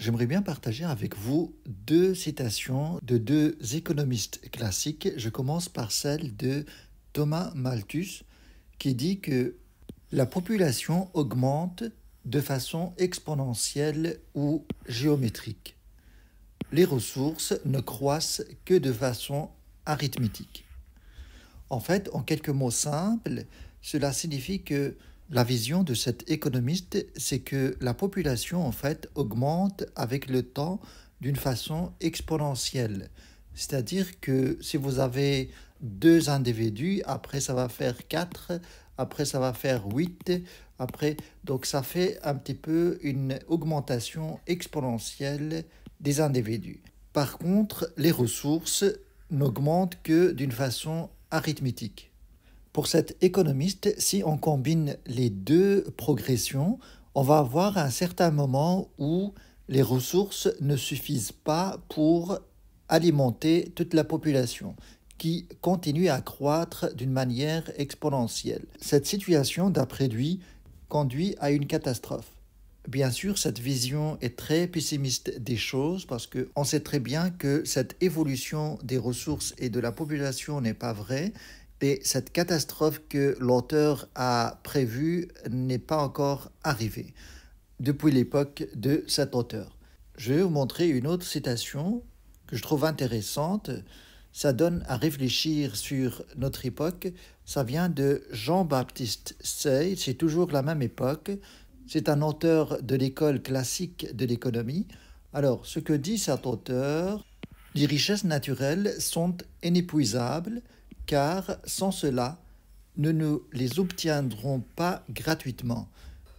J'aimerais bien partager avec vous deux citations de deux économistes classiques. Je commence par celle de Thomas Malthus qui dit que la population augmente de façon exponentielle ou géométrique. Les ressources ne croissent que de façon arithmétique. En fait, en quelques mots simples, cela signifie que la vision de cet économiste, c'est que la population en fait augmente avec le temps d'une façon exponentielle. C'est-à-dire que si vous avez deux individus, après ça va faire quatre, après ça va faire huit, après donc ça fait un petit peu une augmentation exponentielle des individus. Par contre, les ressources n'augmentent que d'une façon arithmétique. Pour cet économiste, si on combine les deux progressions, on va avoir un certain moment où les ressources ne suffisent pas pour alimenter toute la population qui continue à croître d'une manière exponentielle. Cette situation, d'après lui, conduit à une catastrophe. Bien sûr, cette vision est très pessimiste des choses parce qu'on sait très bien que cette évolution des ressources et de la population n'est pas vraie et cette catastrophe que l'auteur a prévue n'est pas encore arrivée depuis l'époque de cet auteur. Je vais vous montrer une autre citation que je trouve intéressante. Ça donne à réfléchir sur notre époque. Ça vient de Jean-Baptiste Sey, c'est toujours la même époque. C'est un auteur de l'école classique de l'économie. Alors, ce que dit cet auteur, les richesses naturelles sont inépuisables car sans cela, nous ne les obtiendrons pas gratuitement.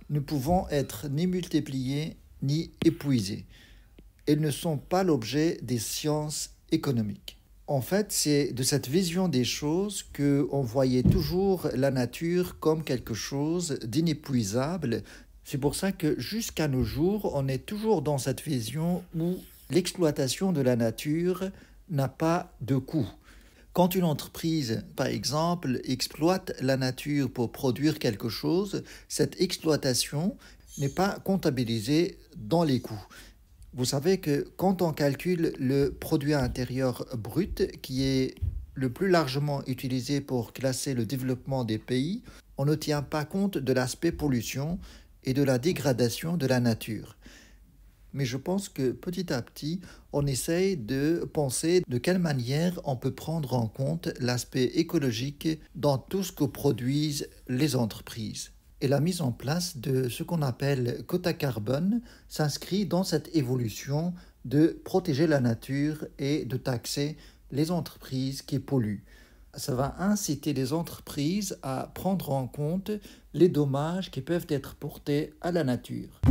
Nous pouvons être ni multipliés ni épuisés. Elles ne sont pas l'objet des sciences économiques. En fait, c'est de cette vision des choses que voyait toujours la nature comme quelque chose d'inépuisable. C'est pour ça que jusqu'à nos jours, on est toujours dans cette vision où l'exploitation de la nature n'a pas de coût. Quand une entreprise, par exemple, exploite la nature pour produire quelque chose, cette exploitation n'est pas comptabilisée dans les coûts. Vous savez que quand on calcule le produit intérieur brut, qui est le plus largement utilisé pour classer le développement des pays, on ne tient pas compte de l'aspect pollution et de la dégradation de la nature. Mais je pense que petit à petit, on essaye de penser de quelle manière on peut prendre en compte l'aspect écologique dans tout ce que produisent les entreprises. Et la mise en place de ce qu'on appelle quota carbone s'inscrit dans cette évolution de protéger la nature et de taxer les entreprises qui polluent. Ça va inciter les entreprises à prendre en compte les dommages qui peuvent être portés à la nature.